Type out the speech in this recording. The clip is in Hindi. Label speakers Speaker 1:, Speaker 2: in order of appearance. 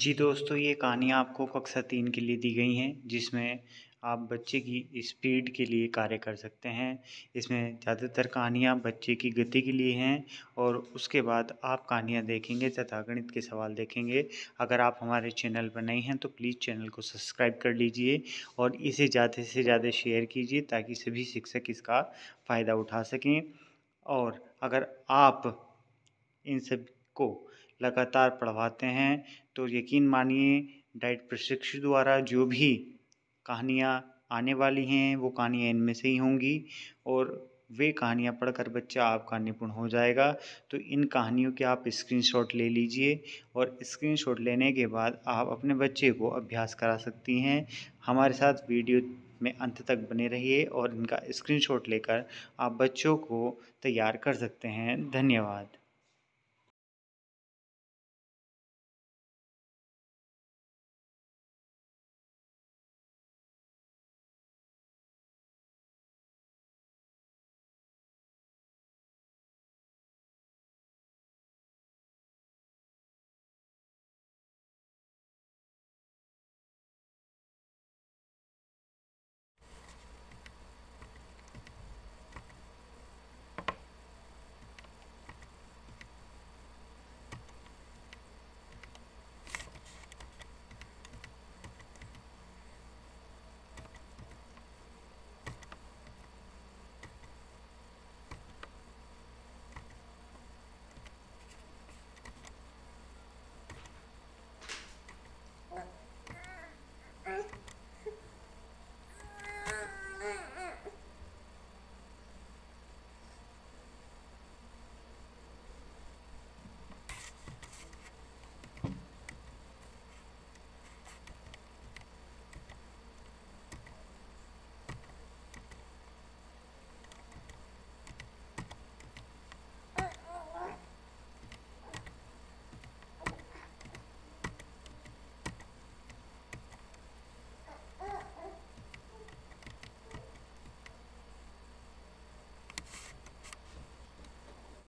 Speaker 1: जी दोस्तों ये कहानियाँ आपको कक्षा तीन के लिए दी गई हैं जिसमें आप बच्चे की स्पीड के लिए कार्य कर सकते हैं इसमें ज़्यादातर कहानियाँ बच्चे की गति के लिए हैं और उसके बाद आप कहानियाँ देखेंगे तथा गणित के सवाल देखेंगे अगर आप हमारे चैनल पर नए हैं तो प्लीज़ चैनल को सब्सक्राइब कर लीजिए और इसे ज़्यादा से ज़्यादा शेयर कीजिए ताकि सभी शिक्षक इसका फ़ायदा उठा सकें और अगर आप इन सब को लगातार पढ़वाते हैं तो यकीन मानिए डाइट प्रशिक्षक द्वारा जो भी कहानियाँ आने वाली हैं वो कहानियाँ इनमें से ही होंगी और वे कहानियाँ पढ़कर बच्चा आपका निपुण हो जाएगा तो इन कहानियों के आप स्क्रीनशॉट ले लीजिए और स्क्रीनशॉट लेने के बाद आप अपने बच्चे को अभ्यास करा सकती हैं हमारे साथ वीडियो में अंत तक बने रहिए और इनका स्क्रीनशॉट लेकर आप बच्चों को तैयार
Speaker 2: कर सकते हैं धन्यवाद